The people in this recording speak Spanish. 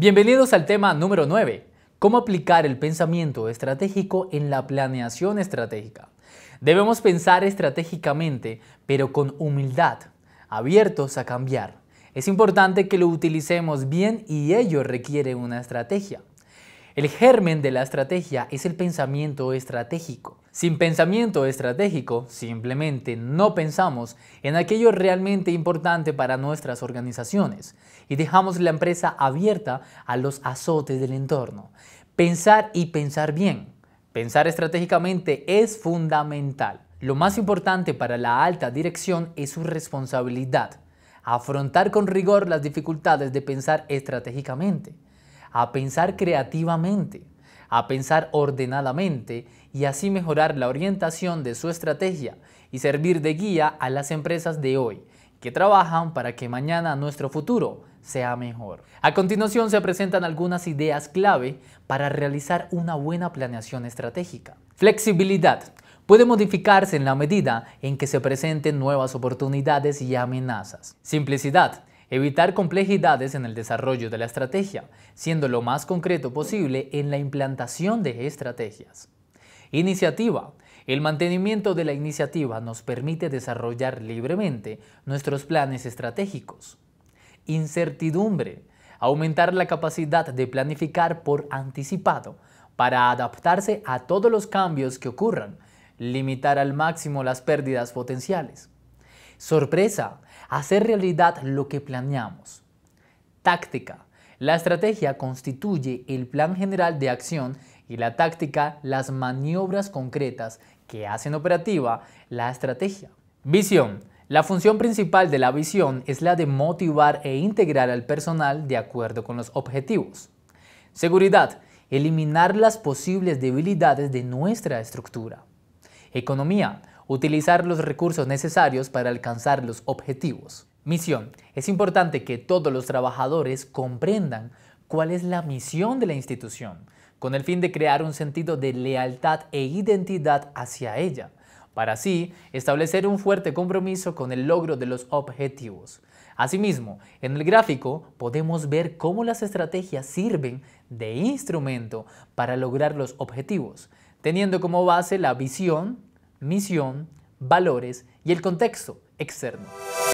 Bienvenidos al tema número 9, cómo aplicar el pensamiento estratégico en la planeación estratégica. Debemos pensar estratégicamente, pero con humildad, abiertos a cambiar. Es importante que lo utilicemos bien y ello requiere una estrategia. El germen de la estrategia es el pensamiento estratégico. Sin pensamiento estratégico, simplemente no pensamos en aquello realmente importante para nuestras organizaciones y dejamos la empresa abierta a los azotes del entorno. Pensar y pensar bien. Pensar estratégicamente es fundamental. Lo más importante para la alta dirección es su responsabilidad. Afrontar con rigor las dificultades de pensar estratégicamente. A pensar creativamente a pensar ordenadamente y así mejorar la orientación de su estrategia y servir de guía a las empresas de hoy que trabajan para que mañana nuestro futuro sea mejor. A continuación se presentan algunas ideas clave para realizar una buena planeación estratégica. Flexibilidad. Puede modificarse en la medida en que se presenten nuevas oportunidades y amenazas. Simplicidad. Evitar complejidades en el desarrollo de la estrategia, siendo lo más concreto posible en la implantación de estrategias. Iniciativa. El mantenimiento de la iniciativa nos permite desarrollar libremente nuestros planes estratégicos. Incertidumbre. Aumentar la capacidad de planificar por anticipado para adaptarse a todos los cambios que ocurran, limitar al máximo las pérdidas potenciales. Sorpresa, hacer realidad lo que planeamos. Táctica. La estrategia constituye el plan general de acción y la táctica las maniobras concretas que hacen operativa la estrategia. Visión. La función principal de la visión es la de motivar e integrar al personal de acuerdo con los objetivos. Seguridad. Eliminar las posibles debilidades de nuestra estructura. Economía utilizar los recursos necesarios para alcanzar los objetivos. Misión. Es importante que todos los trabajadores comprendan cuál es la misión de la institución, con el fin de crear un sentido de lealtad e identidad hacia ella, para así establecer un fuerte compromiso con el logro de los objetivos. Asimismo, en el gráfico podemos ver cómo las estrategias sirven de instrumento para lograr los objetivos, teniendo como base la visión, misión, valores y el contexto externo.